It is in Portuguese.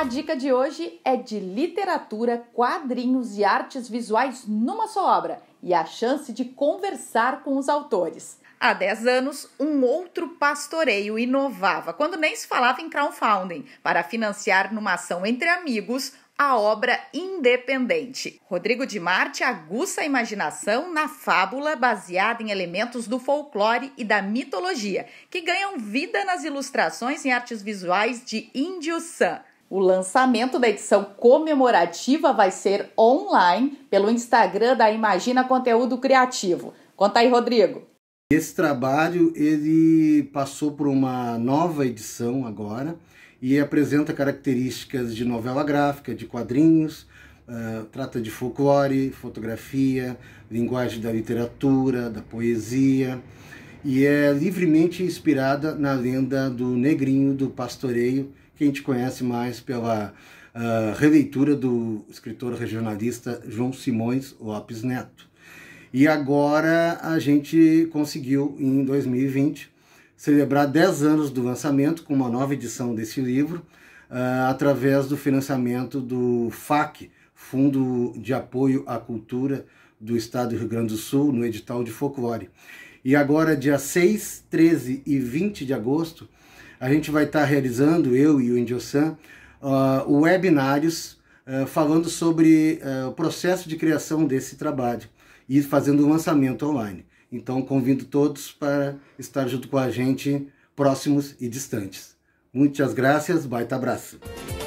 A dica de hoje é de literatura, quadrinhos e artes visuais numa só obra e a chance de conversar com os autores. Há 10 anos, um outro pastoreio inovava, quando nem se falava em crowdfunding, para financiar numa ação entre amigos a obra independente. Rodrigo de Marte aguça a imaginação na fábula baseada em elementos do folclore e da mitologia, que ganham vida nas ilustrações e artes visuais de Índio San. O lançamento da edição comemorativa vai ser online pelo Instagram da Imagina Conteúdo Criativo. Conta aí, Rodrigo. Esse trabalho ele passou por uma nova edição agora e apresenta características de novela gráfica, de quadrinhos, uh, trata de folclore, fotografia, linguagem da literatura, da poesia e é livremente inspirada na lenda do Negrinho do Pastoreio, que a gente conhece mais pela uh, releitura do escritor regionalista João Simões Lopes Neto. E agora a gente conseguiu, em 2020, celebrar 10 anos do lançamento com uma nova edição desse livro, uh, através do financiamento do FAC, Fundo de Apoio à Cultura do Estado do Rio Grande do Sul, no edital de folclore. E agora, dia 6, 13 e 20 de agosto, a gente vai estar tá realizando, eu e o Indiosan, uh, ah, webinários uh, falando sobre uh, o processo de criação desse trabalho e fazendo um lançamento online. Então, convido todos para estar junto com a gente, próximos e distantes. Muitas graças, baita abraço!